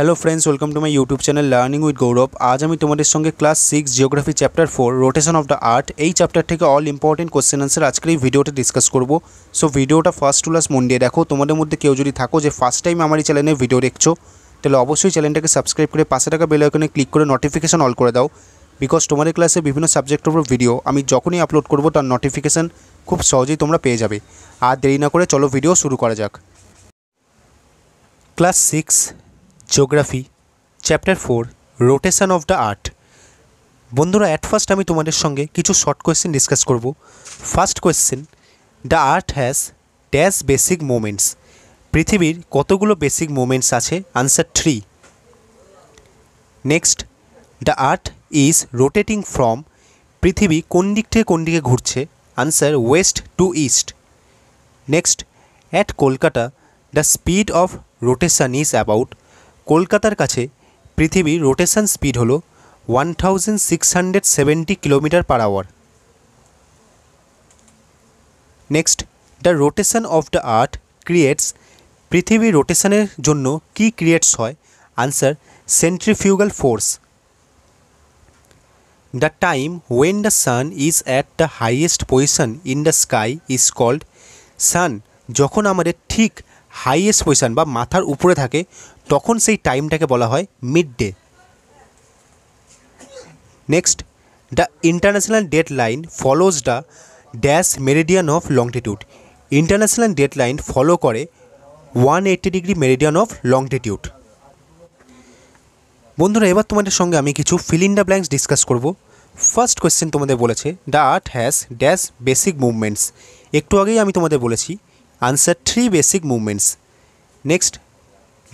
Hello friends welcome to my YouTube channel learning with Gaurav আজ আমি তোমাদের সঙ্গে class six geography chapter four rotation of the earth এই চ্যাপ্টার থেকে অল ইম্পর্টেন্ট কোশ্চেন আনসার আজকের এই ভিডিওটা ডিসকাস করবো সো ভিডিওটা ফার্স্ট টু লাস্ট মন দিয়ে দেখো তোমাদের মধ্যে কেউ যদি থাকো যে ফার্স্ট টাইম আমার এই চ্যানেলে ভিডিও দেখছো তাহলে অবশ্যই চ্যানেলটাকে সাবস্ক্রাইব করে পাশে টাকা বেল আইকনে ক্লিক করে নোটিফিকেশন অল করে দাও বিকজ তোমাদের ক্লাসে বিভিন্ন সাবজেক্টের উপর ভিডিও আমি যখনই আপলোড করবো তার নোটিফিকেশান খুব সহজেই তোমরা পেয়ে যাবে আর দেরি না করে চলো ভিডিও শুরু করা যাক class six geography chapter four rotation of the earth বন্ধুরা অ্যাট ফার্স্ট আমি তোমাদের সঙ্গে কিছু শর্ট কোয়েশ্চেন ডিসকাস করব first question the earth has dash basic movements পৃথিবীর কতগুলো বেসিক মোমেন্টস আছে answer three next the earth is rotating from পৃথিবী কোন দিক থেকে কোন দিকে ঘুরছে answer west to east next at Kolkata the speed of rotation is about কলকাতার কাছে পৃথিবীর রোটেশন স্পিড হল one thousand six hundred seventy kilometre per hour next the rotation of the earth creates পৃথিবীর রোটেশনের জন্য কি ক্রিয়েটস হয় answer centrifugal force the time when the sun is at the highest position in the sky is called sun যখন আমাদের ঠিক highest position বা মাথার উপরে থাকে তখন সেই টাইমটাকে বলা হয় midday next the international date line follows the dash meridian of longitude international date line follow করে one eighty degree meridian of longitude বন্ধুরা এবার তোমাদের সঙ্গে আমি কিছু ফিলিং দ্য ব্ল্যাঙ্কস ডিসকাস করব ফার্স্ট কোয়েশ্চেন তোমাদের বলেছে the earth has dash basic movements একটু আগেই আমি তোমাদের বলেছি answer three basic movements next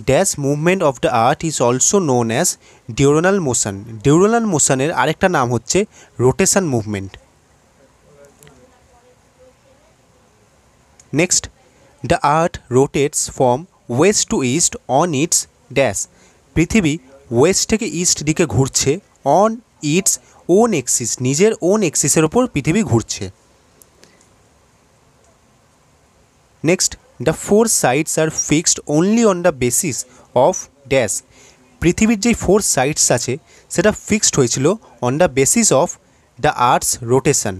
dash movement of the earth is also known as diurnal motion ডিউরোনাল মোশনের আরেকটা নাম হচ্ছে rotation movement next the earth rotates from west to east on its dash পৃথিবী ওয়েস্ট থেকে ইস্ট দিকে ঘুরছে on its own axis নিজের own এক্সিসের ওপর পৃথিবী ঘুরছে next the four sides are fixed only on the basis of dash পৃথিবীর যেই ফোর সাইডস আছে সেটা ফিক্সড হয়েছিল on the basis of the earth's rotation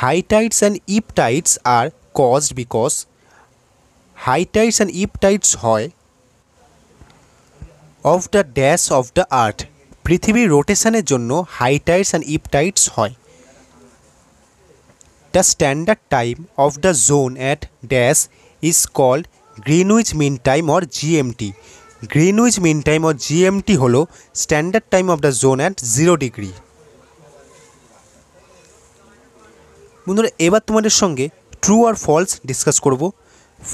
high and ebb tides are caused because high and ebb tides হয় of the dash of the earth পৃথিবীর রোটেশনের জন্য high and ebb tides হয় The standard time of the zone at dash is called Greenwich Mean Time or GMT. Greenwich Mean Time or GMT হলো standard time of the zone at zero degree বন্ধুরা এবার তোমাদের সঙ্গে true আর false discuss করব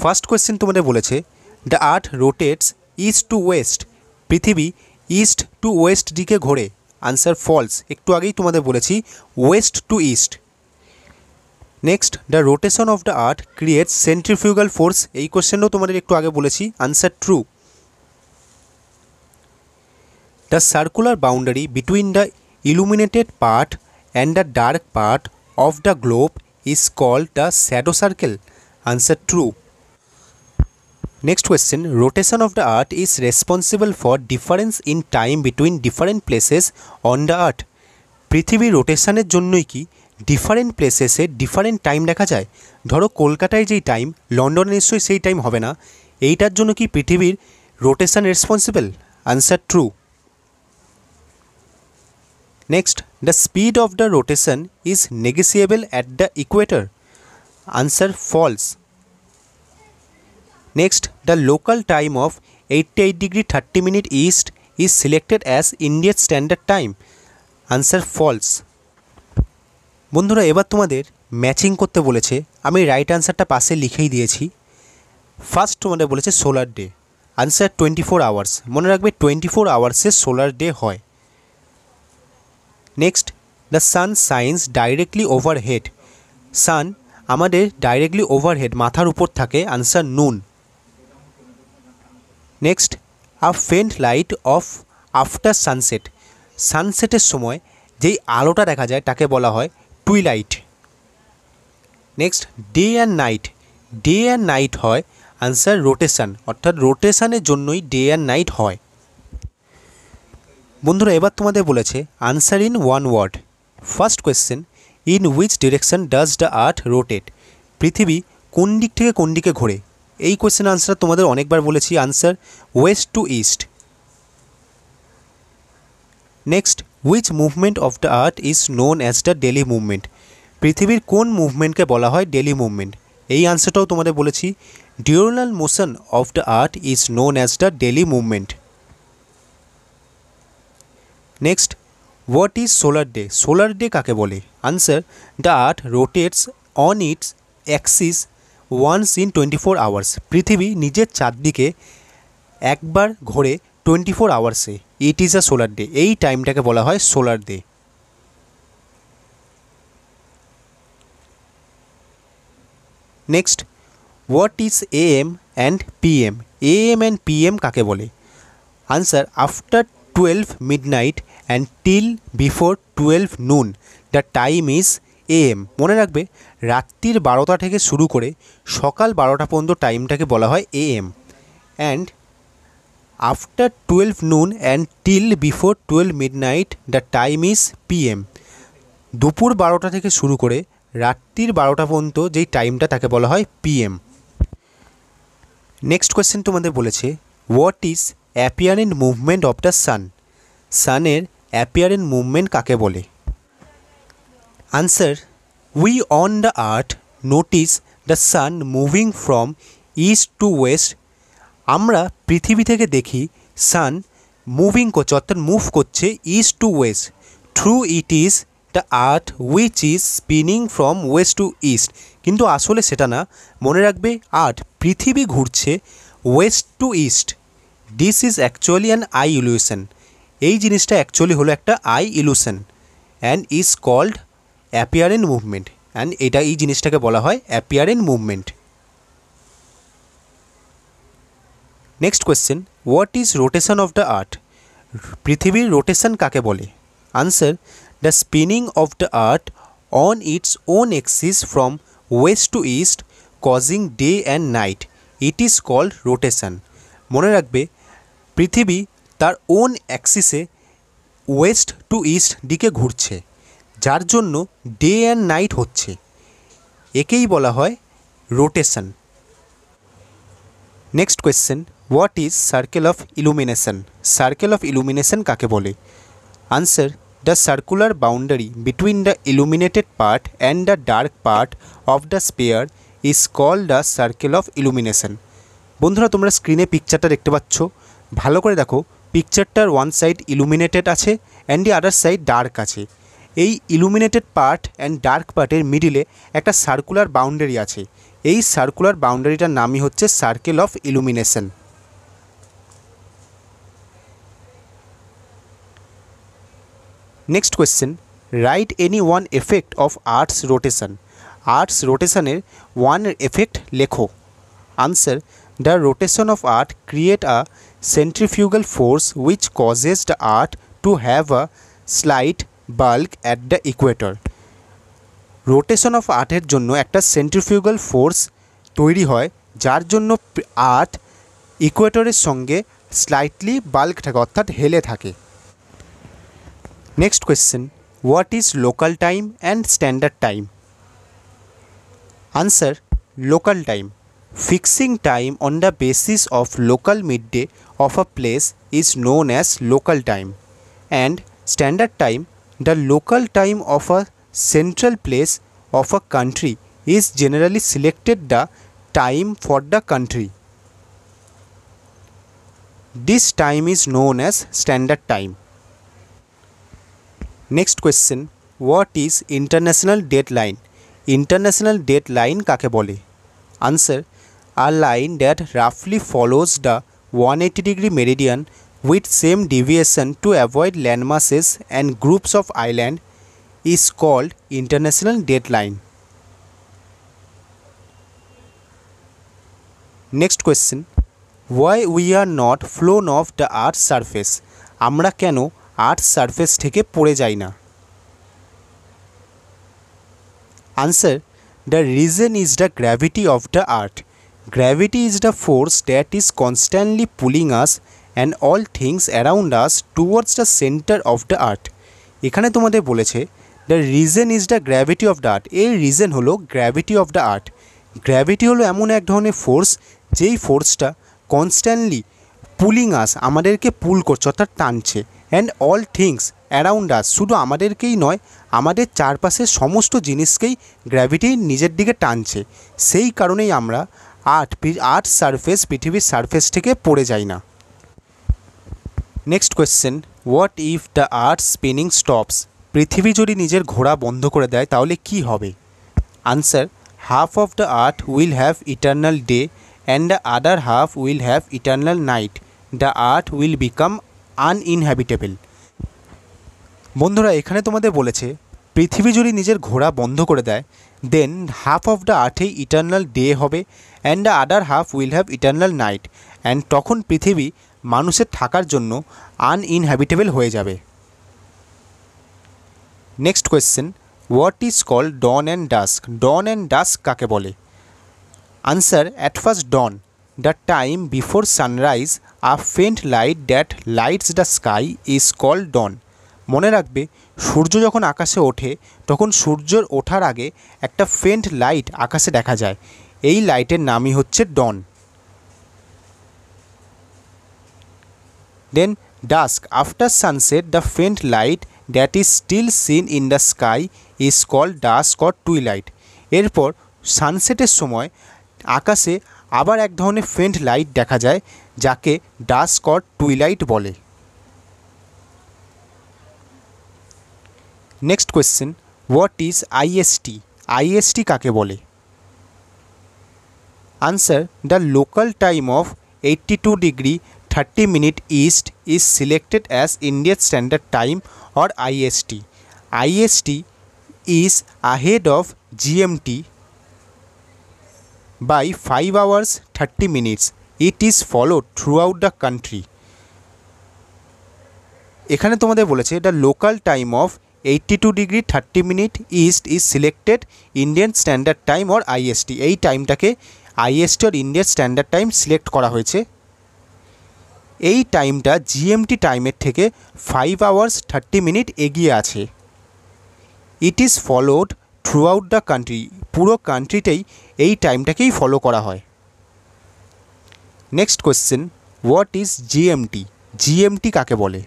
first question তোমাদের বলেছে the earth rotates east to west পৃথিবী ইস্ট টু ওয়েস্ট দিকে ঘোরে আনসার ফলস একটু আগেই তোমাদের বলেছি west to east next the rotation of the earth create centrifugal force question तुम्हारे एक आगे answer true the circular boundary between the illuminated part and the dark part of the globe is called the shadow circle answer true next question rotation of the earth is responsible for difference in time between different places on the earth पृथिवीर rotation जन कि different places different time देखा जाए धरो कलकाय जी time London निश्चय से time होना यार जो कि पृथिविर rotation responsible answer true next the speed of the rotation is negligible at the equator answer false next the local time of eighty eight degree thirty minute east is selected as Indian standard time answer false বন্ধুরা এবার তোমাদের matching করতে বলেছে আমি right অ্যান্সারটা পাশে লিখেই দিয়েছি first তোমাদের বলেছে solar day answer twenty four hours মনে রাখবে টোয়েন্টি ফোর আওয়ার্সে সোলার ডে হয় next the sun shines directly overhead sun আমাদের ডাইরেক্টলি ওভারহেড মাথার উপর থাকে answer noon next a faint light of after sunset সানসেটের সময় যেই আলোটা দেখা যায় তাকে বলা হয় twilight next day and night day and night হয় আনসার রোটেশান অর্থাৎ রোটেশানের জন্যই ডে অ্যান্ড নাইট হয় বন্ধুরা এবার তোমাদের বলেছে answer in one word first question in which direction does the earth rotate পৃথিবী কোন দিক থেকে কোন দিকে ঘোরে এই কোয়েশ্চেন আনসার তোমাদের অনেকবার বলেছি answer west to east next which movement of the earth is known as the daily movement পৃথিবীর কোন মুভমেন্টকে বলা হয় ডেলি মুভমেন্ট এই আনসারটাও তোমাদের বলেছি diurnal motion of the earth is known as the daily movement next what is solar day solar day কাকে বলে answer the earth rotates on its axis once in twenty four hours পৃথিবী নিজের চারদিকে একবার ঘোরে টোয়েন্টি ফোর আওয়ার্সে it is a solar day এই টাইমটাকে বলা হয় solar day next what is A M and P M A M and P M কাকে বলে answer after twelve midnight and till before twelve noon the time is AM মনে রাখবে রাত্রির বারোটা থেকে শুরু করে সকাল বারোটা পর্যন্ত টাইমটাকে বলা হয় AM and after twelve noon and till before twelve 12 the time time P M দুপুর বারোটা থেকে শুরু করে রাত্রির বারোটা পর্যন্ত যেই টাইমটা তাকে বলা হয় পিএম নেক্সট কোয়েশ্চেন তোমাদের বলেছে what is apparent movement of the sun সানের অ্যাপিয়ারেন্ট মুভমেন্ট কাকে বলে answer we on the earth notice the sun moving from east to west আমরা পৃথিবী থেকে দেখি সান মুভিং করছে অর্থাৎ মুভ করছে east to west through it is the earth which is spinning from west to east কিন্তু আসলে সেটা না মনে রাখবে আর্থ পৃথিবী ঘুরছে west to east this is actually an eye illusion এই জিনিসটা অ্যাকচুয়ালি হলো একটা eye illusion and is called apparent movement and এটা এই জিনিসটাকে বলা হয় apparent movement next question what is rotation of the earth পৃথিবীর রোটেশন কাকে বলে answer the spinning of the earth on its own axis from west to east causing day and night it is called rotation মনে রাখবে পৃথিবী তার own অ্যাক্সিসে west to east দিকে ঘুরছে যার জন্য ডে অ্যান্ড নাইট হচ্ছে একেই বলা হয় rotation next question what is circle of illumination circle of illumination কাকে বলে answer the circular boundary between the illuminated part and the dark part of the sphere is call the circle of illumination বন্ধুরা তোমরা স্ক্রিনে পিকচারটা দেখতে পাচ্ছ ভালো করে দেখো পিকচারটার ওয়ান সাইড ইলুমিনেটেড আছে and the other side dark আছে এই ইলুমিনেটেড পার্ট অ্যান্ড ডার্ক পার্টের মিডিলে একটা সার্কুলার বাউন্ডারি আছে এই সার্কুলার বাউন্ডারিটার নামই হচ্ছে circle of illumination next question write any one effect of earth's rotation earth's rotation one effect লেখো answer the rotation of earth create a centrifugal force which causes the earth to have a slight bulge at the equator rotation of আর্টের জন্য একটা centrifugal force তৈরি হয় যার জন্য art ইকুয়েটরের সঙ্গে slightly bulk থাকে অর্থাৎ হেলে থাকে Next question What is local time and standard time? Answer Local time. Fixing time on the basis of local midday of a place is known as local time and standard time the local time of a central place of a country is generally selected the time for the country. This time is known as standard time. Next question: What is international date line? International date line line কাকে বলে answer a line that রাফলি follows the one eighty with same deviation to avoid landmasses and groups of island is called international date line. Next question. Why we are not flown off the earth's surface? আমরা কেন earth surface থেকে পড়ে যায় না answer the reason is the gravity of the earth gravity is the force that is constantly pulling us and all things around us towards the centre of the earth এখানে তোমাদের বলেছে the reason is the gravity of the earth এর reason হলো gravity of the earth gravity হলো এমন এক ধরনের force যেই ফোর্সটা কনস্ট্যান্টলি পুলিং আস আমাদেরকে পুল করছে অর্থাৎ টানছে and all things around us শুধু আমাদেরকেই নয় আমাদের চারপাশের সমস্ত জিনিসকেই গ্র্যাভিটি নিজের দিকে টানছে সেই কারণেই আমরা আর্থ আর্থ সারফেস পৃথিবীর সারফেস থেকে পড়ে যাই না next question what if the earth spinning stops পৃথিবী যদি নিজের ঘোড়া বন্ধ করে দেয় তাহলে কি হবে answer half of the earth will have eternal day and the other half will have eternal night the earth will become uninhabitable বন্ধুরা এখানে তোমাদের বলেছে পৃথিবী যদি নিজের ঘোরা বন্ধ করে দেয় দেন হাফ অফ দ্য আর্থে ইটার্নাল ডে হবে and the other half will have eternal night and তখন পৃথিবী মানুষের থাকার জন্য আনইনহ্যাবিটেবল হয়ে যাবে next question what is call dawn and dusk dawn and dusk কাকে বলে answer at first dawn the time before sunrise a faint light that lights the sky is call dawn মনে রাখবে সূর্য যখন আকাশে ওঠে তখন সূর্যের ওঠার আগে একটা ফেন্ট লাইট আকাশে দেখা যায় এই লাইটের নামই হচ্ছে dawn then dusk after sunset the faint light that is still seen in the sky is call dusk or twilight এরপর সানসেটের সময় আকাশে আবার এক ধরনের ফেন্ট লাইট দেখা যায় যাকে ডাসকর্ট টুইলাইট বলে next question what is IST IST কাকে বলে answer the local time of 82 degree 30 minute east is selected as Indian standard time or IST IST is ahead of GMT by 5 hours 30 minutes. It is followed throughout the country. এখানে তোমাদের বলেছে the local time of eighty two degree thirty minute east is selected Indian standard time or IST এই টাইমটাকে IST or Indian standard time select করা হয়েছে এই টাইমটা GMT টাইমের থেকে ফাইভ আওয়ার্স থার্টি মিনিট এগিয়ে আছে it is followed throughout the country পুরো কান্ট্রিতেই এই টাইমটাকেই ফলো করা হয় next question what is GMT GMT কাকে বলে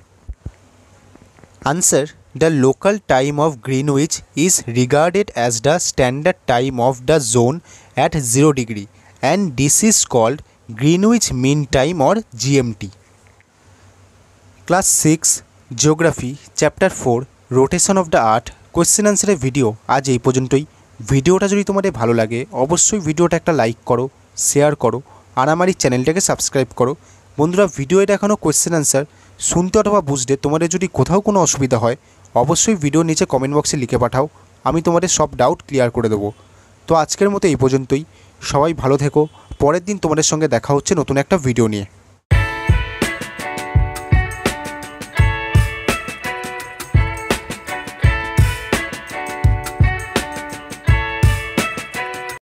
answer the local time of Greenwich is regarded as the standard time of the zone at zero degree and this is called Greenwich mean time or GMT class six geography chapter four rotation of the earth question আনসারের video আজ এই পর্যন্তই ভিডিওটা যদি তোমাদের ভালো লাগে অবশ্যই ভিডিওটা একটা লাইক করো শেয়ার করো আর আমার এই চ্যানেলটাকে সাবস্ক্রাইব করো বন্ধুরা ভিডিওয়ে দেখানো কোয়েশ্চেন অ্যান্সার শুনতে অথবা বুঝতে তোমাদের যদি কোথাও কোনো অসুবিধা হয় অবশ্যই ভিডিও নিচে কমেন্ট বক্সে লিখে পাঠাও আমি তোমাদের সব ডাউট ক্লিয়ার করে দেবো তো আজকের মতো এই পর্যন্তই সবাই ভালো থেকো পরের দিন তোমাদের সঙ্গে দেখা হচ্ছে নতুন একটা ভিডিও নিয়ে